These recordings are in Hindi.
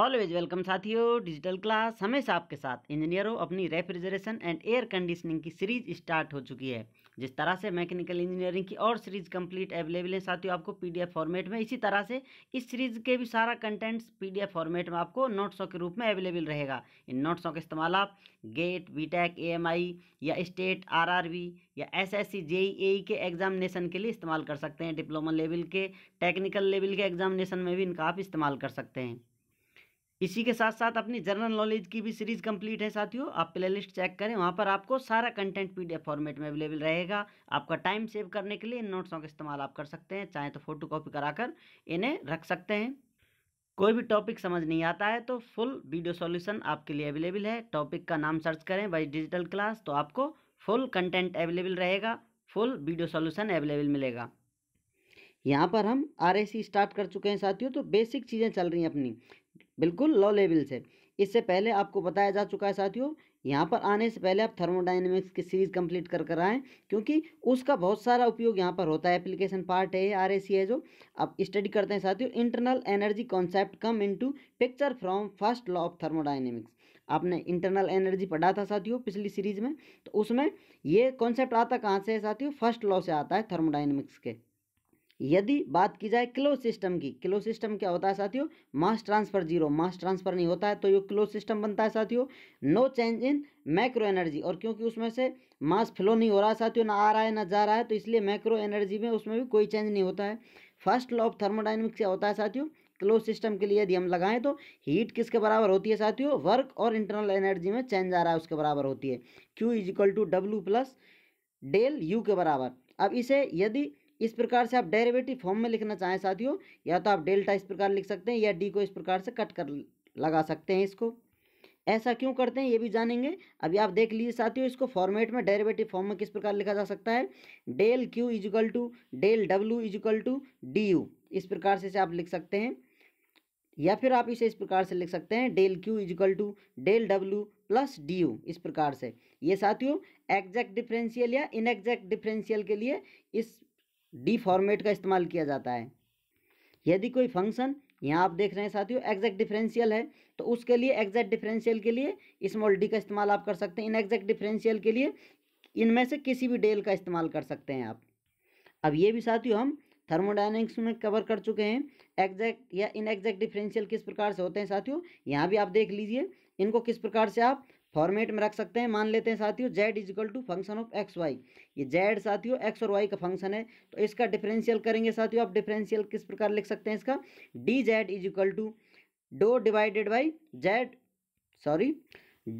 ऑलवेज वेलकम साथियों डिजिटल क्लास हमेशा आपके साथ इंजीनियरों अपनी रेफ्रिजरेशन एंड एयर कंडीशनिंग की सीरीज स्टार्ट हो चुकी है जिस तरह से मैकेनिकल इंजीनियरिंग की और सीरीज कंप्लीट अवेलेबल है साथियों आपको पीडीएफ फॉर्मेट में इसी तरह से इस सीरीज के भी सारा कंटेंट्स पीडीएफ फॉर्मेट में आपको नोट्सों के रूप में अवेलेबल रहेगा इन नोट्सों का इस्तेमाल आप गेट बीटेक एएमआई या स्टेट आरआरबी या एसएससी जेईई e e के एग्जामिनेशन के लिए इस्तेमाल कर सकते हैं डिप्लोमा लेवल के टेक्निकल लेवल के एग्जामिनेशन में भी इनका आप इस्तेमाल कर सकते हैं इसी के साथ साथ अपनी जनरल नॉलेज की भी सीरीज कंप्लीट है साथियों आप प्लेलिस्ट चेक करें वहाँ पर आपको सारा कंटेंट पीडीएफ फॉर्मेट में अवेलेबल रहेगा आपका टाइम सेव करने के लिए इन नोट्सों का इस्तेमाल आप कर सकते हैं चाहे तो फोटो कॉपी कराकर इन्हें रख सकते हैं कोई भी टॉपिक समझ नहीं आता है तो फुल वीडियो सॉल्यूशन आपके लिए अवेलेबल है टॉपिक का नाम सर्च करें बाई डिजिटल क्लास तो आपको फुल कंटेंट अवेलेबल रहेगा फुल वीडियो सॉल्यूशन अवेलेबल मिलेगा यहाँ पर हम आर स्टार्ट कर चुके हैं साथियों तो बेसिक चीज़ें चल रही हैं अपनी बिल्कुल लो लेवल से इससे पहले आपको बताया जा चुका है साथियों यहाँ पर आने से पहले आप थर्मोडाइनमिक्स की सीरीज़ कंप्लीट कर कर आएँ क्योंकि उसका बहुत सारा उपयोग यहाँ पर होता है एप्लीकेशन पार्ट है आर है जो आप स्टडी करते हैं साथियों internal energy concept come into picture from first law of thermodynamics आपने इंटरनल एनर्जी पढ़ा था साथियों पिछली सीरीज में तो उसमें ये कॉन्सेप्ट आता कहाँ से है साथियों फर्स्ट लॉ से आता है थर्मोडाइनमिक्स के यदि बात की जाए क्लोज सिस्टम की क्लोज सिस्टम क्या होता है साथियों mass transfer zero mass transfer नहीं होता है तो ये क्लोज सिस्टम बनता है साथियों no change in macro energy और क्योंकि उसमें से मास फ्लो नहीं हो रहा है साथियों ना आ रहा है ना जा रहा है तो इसलिए मैक्रो एनर्जी में उसमें भी कोई चेंज नहीं होता है फर्स्ट लॉ ऑफ थर्मोडाइनमिक्स क्या होता है साथियों क्लोज सिस्टम के लिए यदि हम लगाएं तो हीट किसके बराबर होती है साथियों वर्क और इंटरनल एनर्जी में चेंज आ रहा है उसके बराबर होती है Q is equal to W plus del U के बराबर अब इसे यदि इस प्रकार से आप डेरिवेटिव फॉर्म में लिखना चाहें साथियों या तो आप डेल्टा इस प्रकार लिख सकते हैं या डी को इस प्रकार से कट कर लगा सकते हैं इसको ऐसा क्यों करते हैं ये भी जानेंगे अभी आप देख लीजिए साथियों इसको फॉर्मेट में डेरिवेटिव फॉर्म में किस प्रकार लिखा जा सकता है del Q is equal to del W is equal to D U इस प्रकार से इसे आप लिख सकते हैं या फिर आप इसे इस प्रकार से लिख सकते हैं del Q is equal to del W plus D U इस प्रकार से ये साथियों एग्जैक्ट डिफरेंशियल या इनएग्जैक्ट डिफरेंशियल के लिए इस डी फॉर्मेट का इस्तेमाल किया जाता है यदि कोई फंक्शन यहाँ आप देख रहे हैं साथियों एग्जैक्ट डिफरेंशियल है तो उसके लिए एग्जैक्ट डिफरेंशियल के लिए स्मॉल डी का इस्तेमाल आप कर सकते हैं इन एग्जैक्ट डिफरेंशियल के लिए इनमें से किसी भी डेल का इस्तेमाल कर सकते हैं आप अब ये भी साथियों हम थर्मोडाइनिक्स में कवर कर चुके हैं एग्जैक्ट या एग्जैक्ट डिफरेंशियल किस प्रकार से होते हैं साथियों यहाँ भी आप देख लीजिए इनको किस प्रकार से आप फॉर्मेट में रख सकते हैं मान लेते हैं साथियों Z is equal to function of X Y ये जेड साथियों एक्स और वाई का फंक्शन है तो इसका डिफरेंशियल करेंगे साथियों आप डिफरेंशियल किस प्रकार लिख सकते हैं इसका D Z is equal to do divided by Z sorry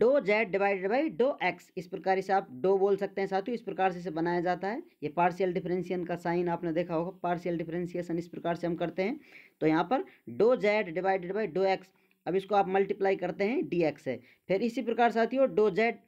do Z divided by do X इस प्रकार इसे आप डो बोल सकते हैं साथियों इस प्रकार से इसे बनाया जाता है ये पार्शियल डिफरेंशियन का साइन आपने देखा होगा पार्शियल डिफरेंशिएशन इस प्रकार से हम करते हैं तो यहाँ पर do Z divided by do X अब इसको आप मल्टीप्लाई करते हैं डी एक्स है फिर इसी प्रकार साथियों do Z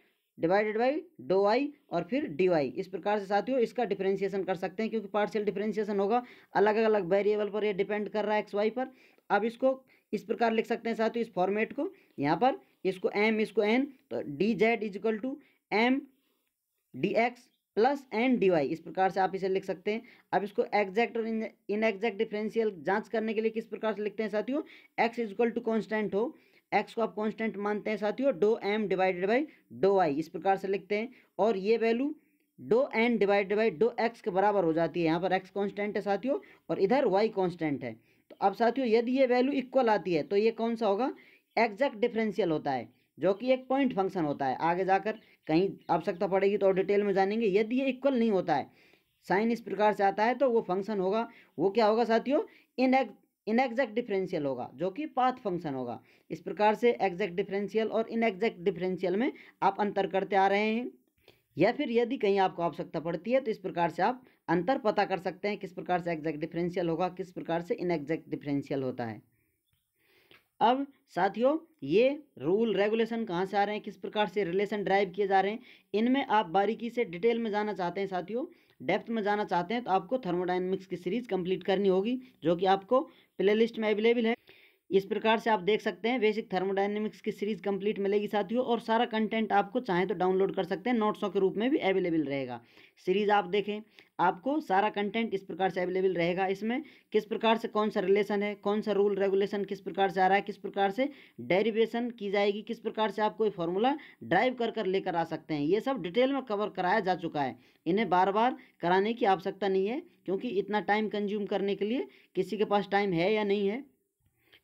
divided by do Y और फिर डी वाई इस प्रकार से साथियों इसका डिफ्रेंशिएशन कर सकते हैं क्योंकि पार्शियल डिफ्रेंशिएशन होगा अलग अलग वेरिएबल पर यह डिपेंड कर रहा है एक्स वाई पर अब इसको इस प्रकार लिख सकते हैं साथियों इस फॉर्मेट को यहाँ पर इसको एम इसको एन तो D Z is equal to M D X plus N D Y इस प्रकार से आप इसे लिख सकते हैं अब इसको एग्जैक्ट और इन एग्जैक्ट डिफरेंशियल जांच करने के लिए किस प्रकार से लिखते हैं साथियों एक्स इक्वल टू कॉन्स्टेंट हो एक्स को आप कॉन्स्टेंट मानते हैं साथियों do M divided by do Y इस प्रकार से लिखते हैं और ये value do N divided by do X के बराबर हो जाती है यहाँ पर एक्स कॉन्स्टेंट है साथियों और इधर वाई कॉन्स्टेंट है तो अब साथियों यदि ये वैल्यू इक्वल आती है तो ये कौन सा होगा एग्जैक्ट डिफरेंशियल होता है जो कि एक पॉइंट फंक्शन होता है आगे जाकर कहीं आवश्यकता पड़ेगी तो और डिटेल में जानेंगे यदि ये इक्वल नहीं होता है साइन इस प्रकार से आता है तो वो फंक्शन होगा वो क्या होगा साथियों इनएक् इनएक्जैक्ट डिफरेंशियल होगा जो कि पाथ फंक्शन होगा इस प्रकार से एग्जैक्ट डिफरेंशियल और इनएक्जैक्ट डिफरेंशियल में आप अंतर करते आ रहे हैं या फिर यदि कहीं आपको आवश्यकता पड़ती है तो इस प्रकार से आप अंतर पता कर सकते हैं किस प्रकार से एग्जैक्ट डिफरेंशियल होगा किस प्रकार से इनएक्जैक्ट डिफरेंशियल होता है अब साथियों ये रूल रेगुलेशन कहाँ से आ रहे हैं किस प्रकार से रिलेशन ड्राइव किए जा रहे हैं इनमें आप बारीकी से डिटेल में जाना चाहते हैं साथियों डेप्थ में जाना चाहते हैं तो आपको थर्मोडाइनमिक्स की सीरीज कंप्लीट करनी होगी जो कि आपको प्लेलिस्ट में अवेलेबल है इस प्रकार से आप देख सकते हैं बेसिक थर्मोडाइनमिक्स की सीरीज कंप्लीट मिलेगी साथियों और सारा कंटेंट आपको चाहें तो डाउनलोड कर सकते हैं नोट्सों के रूप में भी अवेलेबल रहेगा सीरीज आप देखें आपको सारा कंटेंट इस प्रकार से अवेलेबल रहेगा इसमें किस प्रकार से कौन सा रिलेशन है कौन सा रूल रेगुलेशन किस प्रकार से आ रहा है किस प्रकार से डेरिवेशन की जाएगी किस प्रकार से आप कोई फॉर्मूला ड्राइव कर कर लेकर आ सकते हैं ये सब डिटेल में कवर कराया जा चुका है इन्हें बार बार कराने की आवश्यकता नहीं है क्योंकि इतना टाइम कंज्यूम करने के लिए किसी के पास टाइम है या नहीं है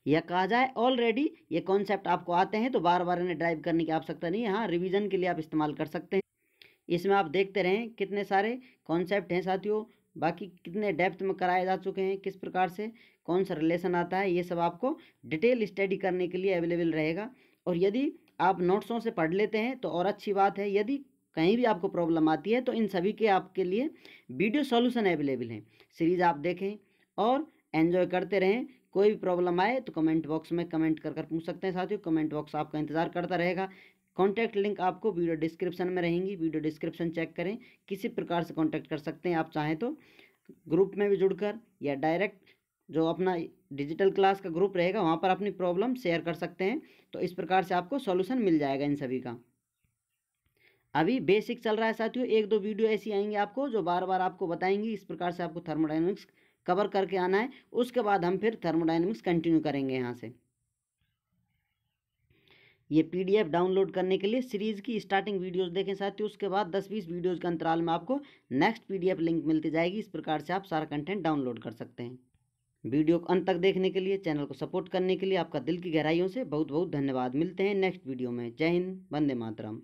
या कहा जाए ऑलरेडी ये कॉन्सेप्ट आपको आते हैं तो बार बार इन्हें ड्राइव करने की आवश्यकता नहीं है हाँ रिविज़न के लिए आप इस्तेमाल कर सकते हैं इसमें आप देखते रहें कितने सारे कॉन्सेप्ट हैं साथियों बाकी कितने डेप्थ में कराए जा चुके हैं किस प्रकार से कौन सा रिलेशन आता है ये सब आपको डिटेल स्टडी करने के लिए अवेलेबल रहेगा और यदि आप नोट्सों से पढ़ लेते हैं तो और अच्छी बात है यदि कहीं भी आपको प्रॉब्लम आती है तो इन सभी के आपके लिए वीडियो सॉल्यूशन अवेलेबल हैं सीरीज़ आप देखें और एन्जॉय करते रहें कोई भी प्रॉब्लम आए तो कमेंट बॉक्स में कमेंट कर कर पूछ सकते हैं साथियों कमेंट बॉक्स आपका इंतजार करता रहेगा कॉन्टैक्ट लिंक आपको वीडियो डिस्क्रिप्शन में रहेंगी वीडियो डिस्क्रिप्शन चेक करें किसी प्रकार से कॉन्टैक्ट कर सकते हैं आप चाहें तो ग्रुप में भी जुड़कर या डायरेक्ट जो अपना डिजिटल क्लास का ग्रुप रहेगा वहाँ पर अपनी प्रॉब्लम शेयर कर सकते हैं तो इस प्रकार से आपको सॉल्यूशन मिल जाएगा इन सभी का अभी बेसिक चल रहा है साथियों एक दो वीडियो ऐसी आएंगी आपको जो बार बार आपको बताएंगी इस प्रकार से आपको थर्मोडाइनमिक्स कवर करके आना है उसके बाद हम फिर थर्मोडाइनमिक्स कंटिन्यू करेंगे यहाँ से ये पीडीएफ डाउनलोड करने के लिए सीरीज़ की स्टार्टिंग वीडियोस देखें साथियों उसके बाद 10-20 वीडियोस के अंतराल में आपको नेक्स्ट पीडीएफ लिंक मिलती जाएगी इस प्रकार से आप सारा कंटेंट डाउनलोड कर सकते हैं वीडियो को अंत तक देखने के लिए चैनल को सपोर्ट करने के लिए आपका दिल की गहराइयों से बहुत बहुत धन्यवाद मिलते हैं नेक्स्ट वीडियो में जय हिंद वंदे मातरम